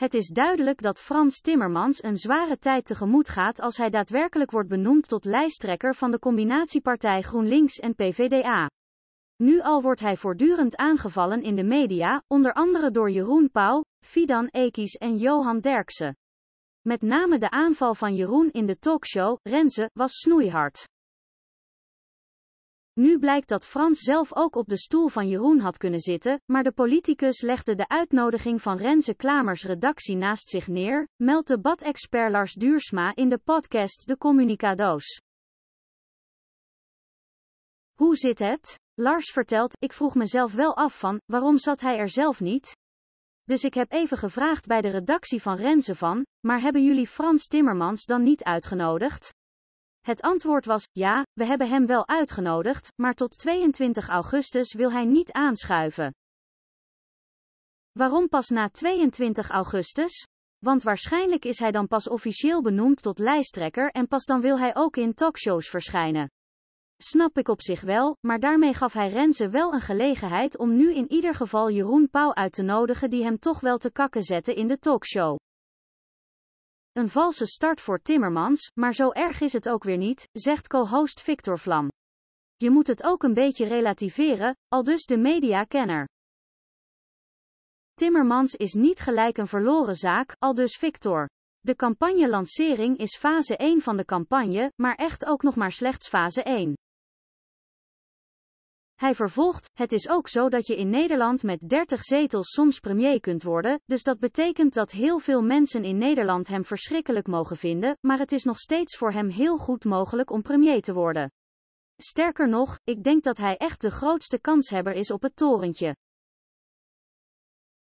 Het is duidelijk dat Frans Timmermans een zware tijd tegemoet gaat als hij daadwerkelijk wordt benoemd tot lijsttrekker van de combinatiepartij GroenLinks en PVDA. Nu al wordt hij voortdurend aangevallen in de media, onder andere door Jeroen Pauw, Fidan Ekies en Johan Derksen. Met name de aanval van Jeroen in de talkshow Renze was snoeihard. Nu blijkt dat Frans zelf ook op de stoel van Jeroen had kunnen zitten, maar de politicus legde de uitnodiging van Renze Klamers redactie naast zich neer, meldt debatexpert Lars Duursma in de podcast De Communicadoos. Hoe zit het? Lars vertelt, ik vroeg mezelf wel af van, waarom zat hij er zelf niet? Dus ik heb even gevraagd bij de redactie van Renze van, maar hebben jullie Frans Timmermans dan niet uitgenodigd? Het antwoord was, ja, we hebben hem wel uitgenodigd, maar tot 22 augustus wil hij niet aanschuiven. Waarom pas na 22 augustus? Want waarschijnlijk is hij dan pas officieel benoemd tot lijsttrekker en pas dan wil hij ook in talkshows verschijnen. Snap ik op zich wel, maar daarmee gaf hij Renze wel een gelegenheid om nu in ieder geval Jeroen Pauw uit te nodigen die hem toch wel te kakken zette in de talkshow. Een valse start voor Timmermans, maar zo erg is het ook weer niet, zegt co-host Victor Vlam. Je moet het ook een beetje relativeren, al dus de mediakenner. Timmermans is niet gelijk een verloren zaak, al dus Victor. De campagnelancering is fase 1 van de campagne, maar echt ook nog maar slechts fase 1. Hij vervolgt, het is ook zo dat je in Nederland met 30 zetels soms premier kunt worden, dus dat betekent dat heel veel mensen in Nederland hem verschrikkelijk mogen vinden, maar het is nog steeds voor hem heel goed mogelijk om premier te worden. Sterker nog, ik denk dat hij echt de grootste kanshebber is op het torentje.